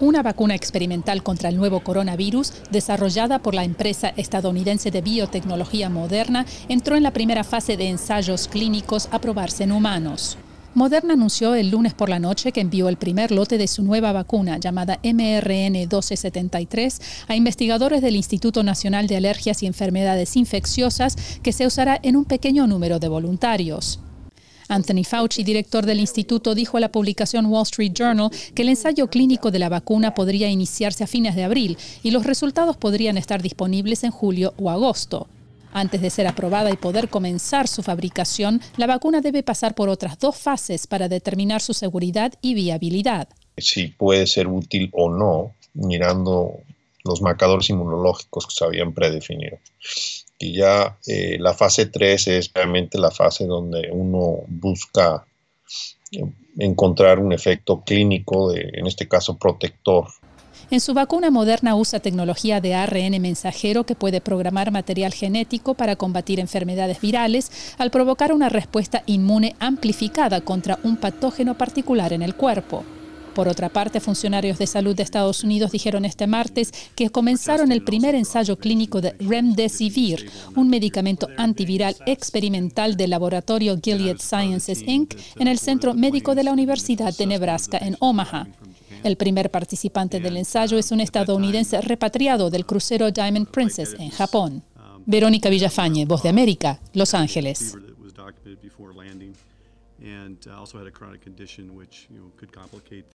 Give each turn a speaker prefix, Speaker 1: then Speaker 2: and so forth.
Speaker 1: una vacuna experimental contra el nuevo coronavirus desarrollada por la empresa estadounidense de biotecnología moderna entró en la primera fase de ensayos clínicos a probarse en humanos. Moderna anunció el lunes por la noche que envió el primer lote de su nueva vacuna, llamada MRN-1273, a investigadores del Instituto Nacional de Alergias y Enfermedades Infecciosas, que se usará en un pequeño número de voluntarios. Anthony Fauci, director del instituto, dijo a la publicación Wall Street Journal que el ensayo clínico de la vacuna podría iniciarse a fines de abril y los resultados podrían estar disponibles en julio o agosto. Antes de ser aprobada y poder comenzar su fabricación, la vacuna debe pasar por otras dos fases para determinar su seguridad y viabilidad.
Speaker 2: Si puede ser útil o no, mirando los marcadores inmunológicos que se habían predefinido. Y ya eh, la fase 3 es realmente la fase donde uno busca em, encontrar un efecto clínico, en este caso protector.
Speaker 1: En su vacuna moderna usa tecnología de ARN mensajero que puede programar material genético para combatir enfermedades virales al provocar una respuesta inmune amplificada contra un patógeno particular en el cuerpo. Por otra parte, funcionarios de salud de Estados Unidos dijeron este martes que comenzaron el primer ensayo clínico de Remdesivir, un medicamento antiviral experimental del laboratorio Gilead Sciences Inc. en el Centro Médico de la Universidad de Nebraska en Omaha. El primer participante del ensayo es un estadounidense repatriado del crucero Diamond Princess en Japón. Verónica Villafañe, Voz de América, Los Ángeles. Uh,